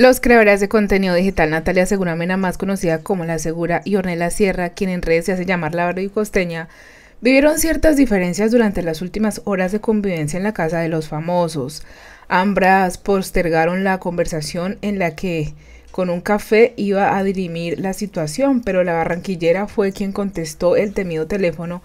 Los creadores de contenido digital Natalia Segura Mena, más conocida como La Segura, y Ornella Sierra, quien en redes se hace llamar la y costeña, vivieron ciertas diferencias durante las últimas horas de convivencia en la casa de los famosos. Ambras postergaron la conversación en la que con un café iba a dirimir la situación, pero la barranquillera fue quien contestó el temido teléfono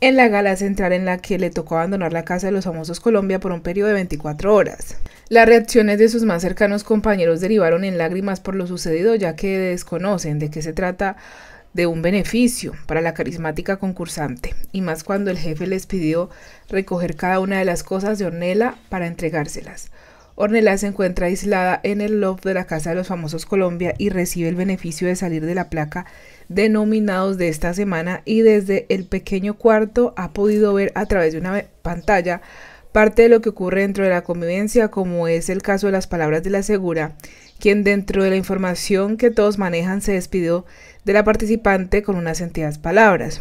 en la gala central en la que le tocó abandonar la casa de los famosos Colombia por un periodo de 24 horas. Las reacciones de sus más cercanos compañeros derivaron en lágrimas por lo sucedido, ya que desconocen de qué se trata de un beneficio para la carismática concursante, y más cuando el jefe les pidió recoger cada una de las cosas de Ornella para entregárselas. Ornella se encuentra aislada en el loft de la Casa de los Famosos Colombia y recibe el beneficio de salir de la placa denominados de esta semana y desde el pequeño cuarto ha podido ver a través de una pantalla parte de lo que ocurre dentro de la convivencia, como es el caso de las palabras de la segura, quien dentro de la información que todos manejan se despidió de la participante con unas sentidas palabras.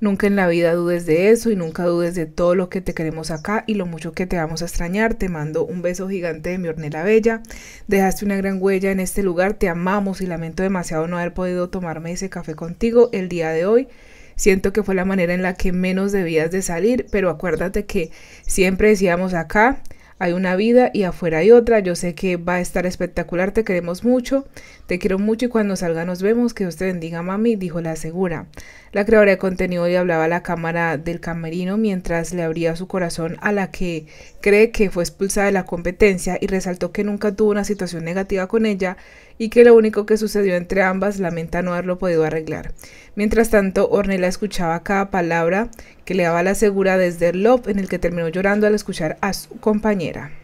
Nunca en la vida dudes de eso y nunca dudes de todo lo que te queremos acá y lo mucho que te vamos a extrañar. Te mando un beso gigante de mi hornela bella. Dejaste una gran huella en este lugar, te amamos y lamento demasiado no haber podido tomarme ese café contigo el día de hoy. Siento que fue la manera en la que menos debías de salir, pero acuérdate que siempre decíamos acá, hay una vida y afuera hay otra. Yo sé que va a estar espectacular, te queremos mucho, te quiero mucho y cuando salga nos vemos, que Dios te bendiga mami, dijo la segura. La creadora de contenido le hablaba a la cámara del camerino mientras le abría su corazón a la que cree que fue expulsada de la competencia y resaltó que nunca tuvo una situación negativa con ella y que lo único que sucedió entre ambas lamenta no haberlo podido arreglar. Mientras tanto, Ornella escuchaba cada palabra que le daba la segura desde el love en el que terminó llorando al escuchar a su compañera compañera.